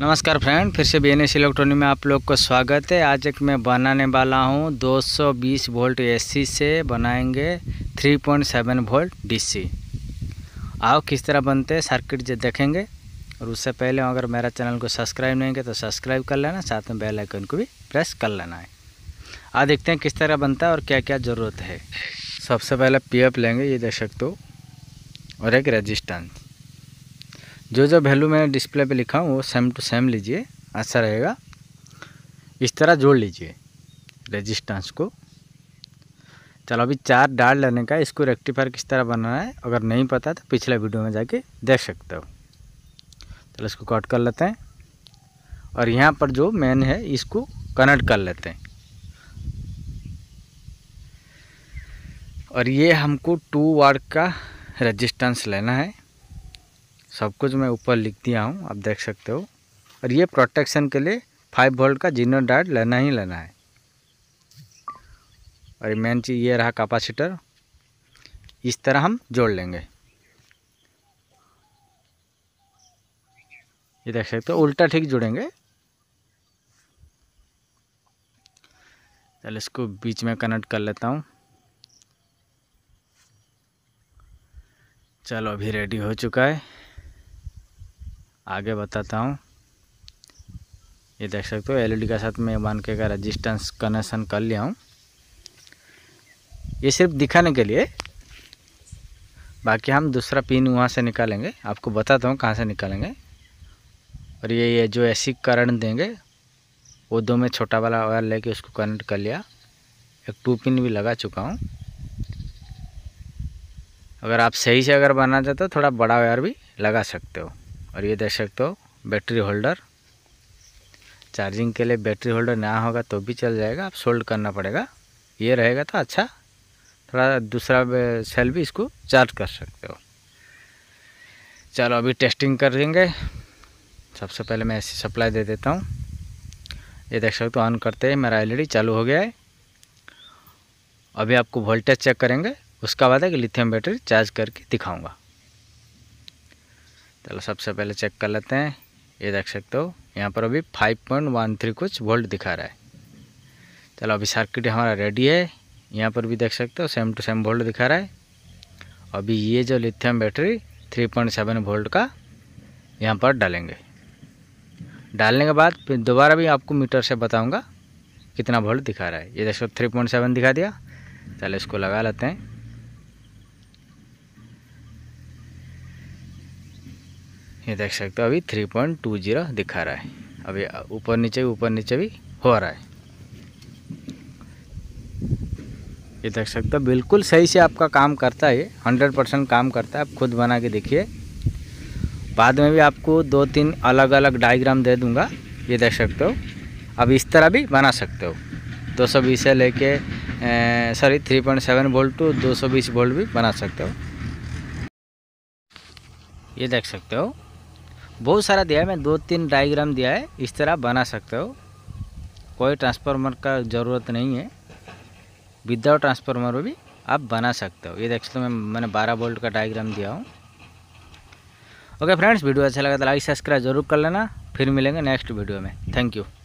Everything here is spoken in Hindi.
नमस्कार फ्रेंड फिर से बी एन इलेक्ट्रॉनिक में आप लोग को स्वागत है आज एक मैं बनाने वाला हूँ 220 वोल्ट एसी से बनाएंगे 3.7 वोल्ट डीसी आओ किस तरह बनते हैं सर्किट जो देखेंगे और उससे पहले अगर मेरा चैनल को सब्सक्राइब नहीं किया तो सब्सक्राइब कर लेना साथ में बेल आइकन को भी प्रेस कर लेना है आ देखते हैं किस तरह बनता है और क्या क्या ज़रूरत है सबसे पहले पी लेंगे ये देख सकते हो और एक रजिस्टेंस जो जो वैल्यू मैंने डिस्प्ले पे लिखा हूँ वो सेम टू सेम लीजिए अच्छा रहेगा इस तरह जोड़ लीजिए रेजिस्टेंस को चलो अभी चार डाल लेने का इसको रेक्टिफायर किस तरह बनाना है अगर नहीं पता तो पिछले वीडियो में जाके देख सकते हो चलो इसको कट कर लेते हैं और यहाँ पर जो मेन है इसको कनेक्ट कर लेते हैं और ये हमको टू वाट का रेजिस्टेंस लेना है सब कुछ मैं ऊपर लिख दिया हूँ आप देख सकते हो और ये प्रोटेक्शन के लिए फाइव वोल्ट का जीनो डायड लेना ही लेना है और मेन चीज़ ये रहा कैपेसिटर इस तरह हम जोड़ लेंगे ये देख सकते हो उल्टा ठीक जुड़ेंगे चल इसको बीच में कनेक्ट कर लेता हूँ चलो अभी रेडी हो चुका है आगे बताता हूँ ये देख सकते हो एलईडी e के साथ मैं मान के का रजिस्टेंस कनेक्शन कर लिया हूँ ये सिर्फ दिखाने के लिए बाकी हम दूसरा पिन वहाँ से निकालेंगे आपको बताता हूँ कहाँ से निकालेंगे और ये ये जो ऐसी करंट देंगे वो दो में छोटा वाला वायर लेके उसको कनेक्ट कर लिया एक टू पिन भी लगा चुका हूँ अगर आप सही से अगर बनाना चाहते हो थोड़ा बड़ा वायर भी लगा सकते हो और ये देख सकते हो बैटरी होल्डर चार्जिंग के लिए बैटरी होल्डर ना होगा तो भी चल जाएगा आप सोल्ड करना पड़ेगा ये रहेगा तो अच्छा थोड़ा दूसरा सेल भी इसको चार्ज कर सकते हो चलो अभी टेस्टिंग कर देंगे सबसे पहले मैं ऐसी सप्लाई दे देता हूँ ये देख सकते हो ऑन करते ही मेरा एल चालू हो गया है अभी आपको वोल्टेज चेक करेंगे उसका बाद एक लिथियम बैटरी चार्ज करके दिखाऊंगा चलो सबसे पहले चेक कर लेते हैं ये देख सकते हो यहाँ पर अभी फाइव पॉइंट वन थ्री कुछ वोल्ट दिखा रहा है चलो अभी सर्किट हमारा रेडी है यहाँ पर भी देख सकते हो सेम टू सेम वोल्ट दिखा रहा है अभी ये जो lithium battery three point seven volt का यहाँ पर डालेंगे डालने के बाद फिर दोबारा भी आपको मीटर से बताऊँगा कितना वोल्ट दिखा रहा है ये देख सकते हो थ्री दिखा दिया चलो इसको लगा लेते हैं ये देख सकते हो अभी थ्री पॉइंट टू जीरो दिखा रहा है अभी ऊपर नीचे ऊपर नीचे भी हो रहा है ये देख सकते हो बिल्कुल सही से आपका काम करता है ये हंड्रेड परसेंट काम करता है आप खुद बना के देखिए बाद में भी आपको दो तीन अलग अलग डायग्राम दे दूंगा ये देख सकते हो अब इस तरह भी बना सकते हो दो सौ बीस से लेके sorry three point seven volt to दो सौ बीस वोल्ट भी बना सकते हो ये देख सकते हो बहुत सारा दिया है मैं दो तीन डायग्राम दिया है इस तरह बना सकते हो कोई ट्रांसफार्मर का ज़रूरत नहीं है विदाउट ट्रांसफार्मर भी आप बना सकते हो ये देख सकते हो मैं मैंने बारह वोल्ट का डायग्राम दिया हूँ ओके फ्रेंड्स वीडियो अच्छा लगा तो लाइक सब्सक्राइब जरूर कर लेना फिर मिलेंगे नेक्स्ट वीडियो में थैंक यू